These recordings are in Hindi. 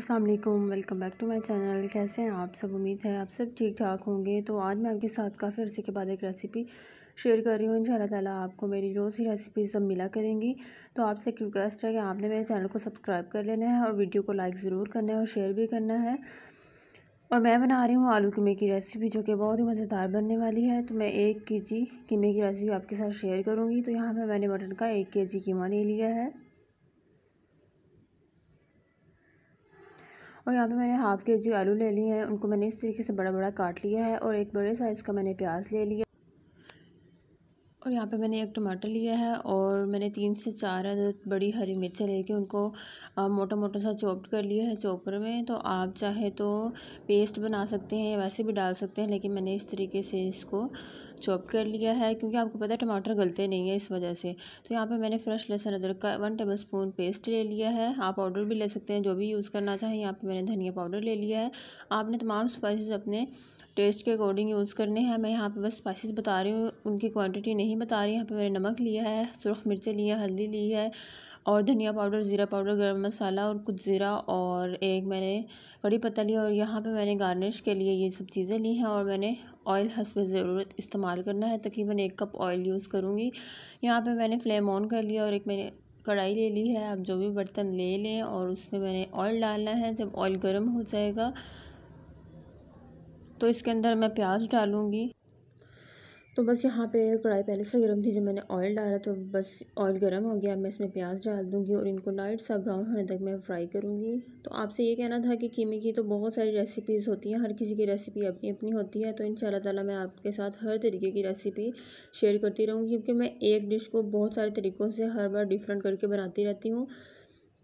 अस्सलाम वालेकुम welcome back to my channel कैसे हैं आप सब उम्मीद है आप सब ठीक ठाक होंगे तो आज मैं आपके साथ काफ़ी अर्से के बाद एक रेसिपी शेयर कर रही हूँ इन ताला आपको मेरी रोज़ ही रेसिपी सब मिला करेंगी तो आपसे एक रिक्वेस्ट है कि आपने मेरे चैनल को सब्सक्राइब कर लेना है और वीडियो को लाइक ज़रूर करना है और शेयर भी करना है और मैं बना रही हूँ आलू कीमे की रेसिपी जो कि बहुत ही मज़ेदार बनने वाली है तो मैं एक के जी कीमे की रेसिपी आपके साथ शेयर करूँगी तो यहाँ पर मैंने मटन का एक के जी कीमा ले लिया है और यहाँ पे मैंने हाफ़ के जी आलू ले लिए हैं उनको मैंने इस तरीके से बड़ा बड़ा काट लिया है और एक बड़े साइज़ का मैंने प्याज ले लिया और यहाँ पे मैंने एक टमाटर लिया है और मैंने तीन से चार बड़ी हरी मिर्चें लेके उनको मोटा मोटा सा चॉप्ड कर लिया है चॉपर में तो आप चाहे तो पेस्ट बना सकते हैं वैसे भी डाल सकते हैं लेकिन मैंने इस तरीके से इसको चॉप कर लिया है क्योंकि आपको पता है टमाटर गलते नहीं है इस वजह से तो यहाँ पे मैंने फ्रेश लहसुन अदरक का वन टेबल स्पून पेस्ट ले लिया है आप पाउडर भी ले सकते हैं जो भी यूज़ करना चाहें यहाँ पे मैंने धनिया पाउडर ले लिया है आपने तमाम स्पाइसेस अपने टेस्ट के अकॉर्डिंग यूज़ करने हैं मैं यहाँ पर बस स्पाइसिस बता रही हूँ उनकी क्वान्टिटी नहीं बता रही यहाँ पर मैंने नमक लिया है सुरख मिर्चें ली हल्दी ली है और धनिया पाउडर ज़ीरा पाउडर गरम मसाला और कुछ ज़ीरा और एक मैंने कड़ी पत्ता लिया और यहाँ पे मैंने गार्निश के लिए ये सब चीज़ें ली हैं और मैंने ऑयल में ज़रूरत इस्तेमाल करना है तकरीबन एक कप ऑयल यूज़ करूँगी यहाँ पर मैंने फ्लेम ऑन कर लिया और एक मैंने कढ़ाई ले ली है आप जो भी बर्तन ले लें और उसमें मैंने ऑयल डालना है जब ऑयल गर्म हो जाएगा तो इसके अंदर मैं प्याज डालूँगी तो बस यहाँ पे कढ़ाई पहले से गर्म थी जब मैंने ऑयल डाला तो बस ऑयल गर्म हो गया मैं इसमें प्याज डाल दूँगी और इनको लाइट सा ब्राउन होने तक मैं फ्राई करूँगी तो आपसे ये कहना था कि कीमे की तो बहुत सारी रेसिपीज़ होती हैं हर किसी की रेसिपी अपनी अपनी होती है तो इन ताला मैं आपके साथ हर तरीके की रेसिपी शेयर करती रहूँगी क्योंकि मैं एक डिश को बहुत सारे तरीक़ों से हर बार डिफरेंट करके बनाती रहती हूँ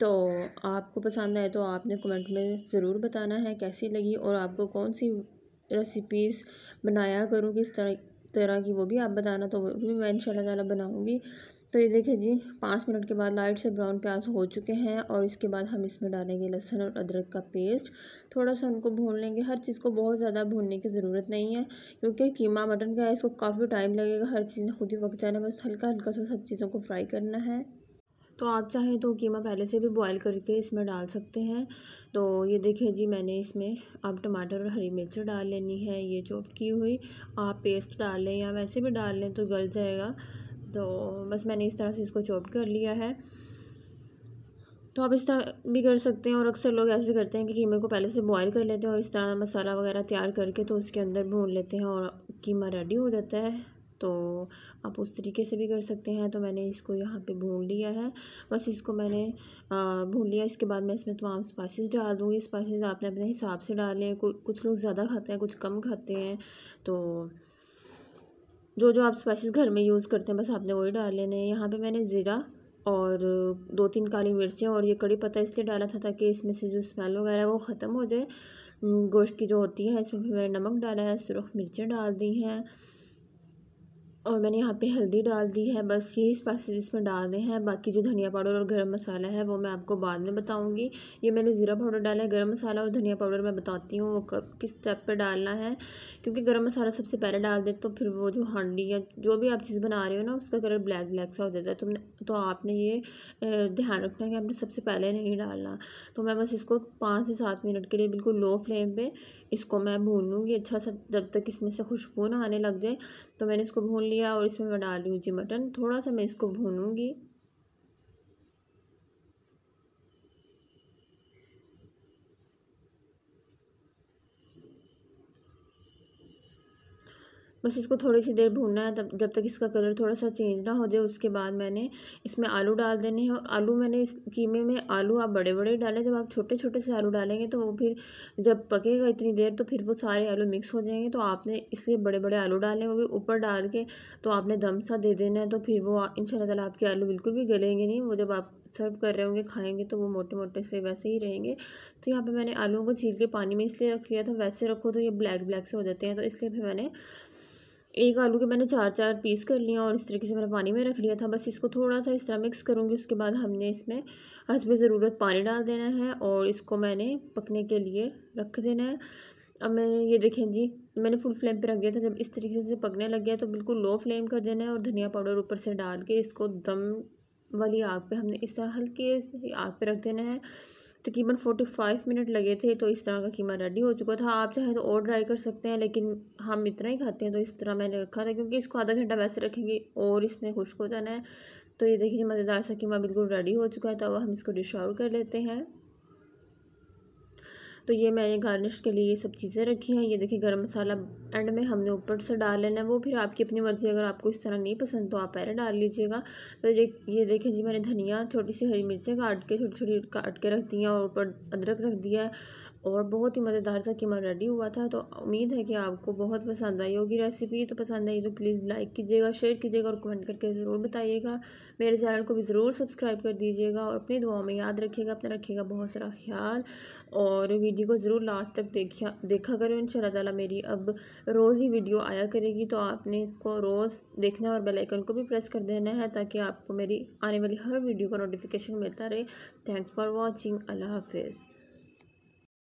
तो आपको पसंद आए तो आपने कमेंट में ज़रूर बताना है कैसी लगी और आपको कौन सी रेसिपीज़ बनाया करूँ किस तरह तरह की वो भी आप बताना तो वो भी मैं इन ताला बनाऊँगी तो ये देखिए जी पाँच मिनट के बाद लाइट से ब्राउन प्याज हो चुके हैं और इसके बाद हम इसमें डालेंगे लहसुन और अदरक का पेस्ट थोड़ा सा उनको भून लेंगे हर चीज़ को बहुत ज़्यादा भूनने की ज़रूरत नहीं है क्योंकि कीमा मटन का है इसको काफ़ी टाइम लगेगा हर चीज़ खुद ही पक जाना बस हल्का हल्का सा सब चीज़ों को फ्राई करना है तो आप चाहें तो कीमा पहले से भी बॉईल करके इसमें डाल सकते हैं तो ये देखिए जी मैंने इसमें आप टमाटर और हरी मिर्च डाल लेनी है ये चॉप की हुई आप पेस्ट डाल लें या वैसे भी डाल लें तो गल जाएगा तो बस मैंने इस तरह से इसको चॉप कर लिया है तो आप इस तरह भी कर सकते हैं और अक्सर लोग ऐसे करते हैं कि कीमे को पहले से बॉईल कर लेते हैं और इस तरह मसाला वगैरह तैयार करके तो उसके अंदर भून लेते हैं और कीमा रेडी हो जाता है तो आप उस तरीके से भी कर सकते हैं तो मैंने इसको यहाँ पे भून लिया है बस इसको मैंने भून लिया इसके बाद मैं इसमें तमाम स्पाइसेस डाल दूँगी स्पाइसेस आपने अपने हिसाब से डालें कुछ लोग ज़्यादा खाते हैं कुछ कम खाते हैं तो जो जो आप स्पाइसेस घर में यूज़ करते हैं बस आपने वही डाल लेने यहाँ पर मैंने ज़ीरा और दो तीन काली मिर्चें और ये कड़ी पत्ता इसलिए डाला था ताकि इसमें से जो स्मेल वगैरह वो ख़त्म हो जाए गोश्त की जो होती है इसमें फिर मैंने नमक डाला है सुरख मिर्चें डाल दी हैं और मैंने यहाँ पे हल्दी डाल दी है बस यही स्पाइसेस इसमें डालने हैं बाकी जो धनिया पाउडर और गरम मसाला है वो मैं आपको बाद में बताऊंगी ये मैंने ज़ीरा पाउडर डाला है गरम मसाला और धनिया पाउडर मैं बताती हूँ वो कब किस स्टेप पे डालना है क्योंकि गरम मसाला सबसे पहले डाल दे तो फिर वो जो हांडी या जो भी आप चीज़ बना रहे हो ना उसका कलर ब्लैक ब्लैक सा हो जाता है तुमने तो आपने ये ध्यान रखना है कि आपने सबसे पहले नहीं डालना तो मैं बस इसको पाँच से सात मिनट के लिए बिल्कुल लो फ्लेम पर इसको मैं भून लूँगी अच्छा सा जब तक इसमें से खुशबू ना आने लग जाए तो मैंने इसको भून लिया लिया और इसमें मैं डाल रही हूँ जी मटन थोड़ा सा मैं इसको भूनूँगी बस इसको थोड़ी सी देर भूनना है तब जब तक इसका कलर थोड़ा सा चेंज ना हो जाए उसके बाद मैंने इसमें आलू डाल देने हैं और आलू मैंने इस कीमे में आलू आप बड़े बड़े डालें जब आप छोटे छोटे से आलू डालेंगे तो वो फिर जब पकेगा इतनी देर तो फिर वो सारे आलू मिक्स हो जाएंगे तो आपने इसलिए बड़े बड़े आलू डालें वो भी ऊपर डाल के तो आपने दम सा दे देना है तो फिर वो इन शाला आपके आलू बिल्कुल भी गलेंगे नहीं वो जब आप सर्व कर रहे होंगे खाएंगे तो वो मोटे मोटे से वैसे ही रहेंगे तो यहाँ पे मैंने आलुओं को छील के पानी में इसलिए रख लिया था वैसे रखो तो ये ब्लैक ब्लैक से हो जाते हैं तो इसलिए फिर मैंने एक आलू के मैंने चार चार पीस कर लिया और इस तरीके से मैंने पानी में रख लिया था बस इसको थोड़ा सा इस तरह मिक्स करूँगी उसके बाद हमने इसमें हसब ज़रूरत पानी डाल देना है और इसको मैंने पकने के लिए रख देना है अब मैंने ये देखें जी मैंने फुल फ्लेम पे रख दिया था जब इस तरीके से पकने लग गया तो बिल्कुल लो फ्लेम कर देना है और धनिया पाउडर ऊपर से डाल के इसको दम वाली आग पे हमने इस तरह हल्के आग पे रख देना है तकरीबन फोर्टी फाइव मिनट लगे थे तो इस तरह का कीमा रेडी हो चुका था आप चाहे तो और ड्राई कर सकते हैं लेकिन हम इतना ही खाते हैं तो इस तरह मैंने रखा था क्योंकि इसको आधा घंटा वैसे रखेंगे और इसने खुश्क हो जाना है तो ये देखिए मज़ेदार सा कीमा बिल्कुल रेडी हो चुका है तो हम इसको डिश आउट कर लेते हैं तो ये मैंने गार्निश के लिए ये सब चीज़ें रखी हैं ये देखिए गर्म मसाला एंड में हमने ऊपर से डाल लेना है वो फिर आपकी अपनी मर्ज़ी अगर आपको इस तरह नहीं पसंद तो आप पहले डाल लीजिएगा तो ये देखें जी मैंने धनिया छोटी सी हरी मिर्चें काट के छोटी छोटी काट के रख दी हैं और ऊपर अदरक रख दिया है और बहुत ही मज़ेदार सा कीमा रेडी हुआ था तो उम्मीद है कि आपको बहुत पसंद आई होगी रेसिपी तो पसंद आई तो प्लीज़ लाइक कीजिएगा शेयर कीजिएगा और कमेंट करके ज़रूर बताइएगा मेरे चैनल को भी ज़रूर सब्सक्राइब कर दीजिएगा और अपनी दुआ में याद रखिएगा अपना रखिएगा बहुत सारा ख्याल और वीडियो को ज़रूर लास्ट तक देखा देखा करें इन मेरी अब रोज़ ही वीडियो आया करेगी तो आपने इसको रोज़ देखना और बेल आइकन को भी प्रेस कर देना है ताकि आपको मेरी आने वाली हर वीडियो का नोटिफिकेशन मिलता रहे थैंक्स फॉर वॉचिंग अल्लाह हाफिज़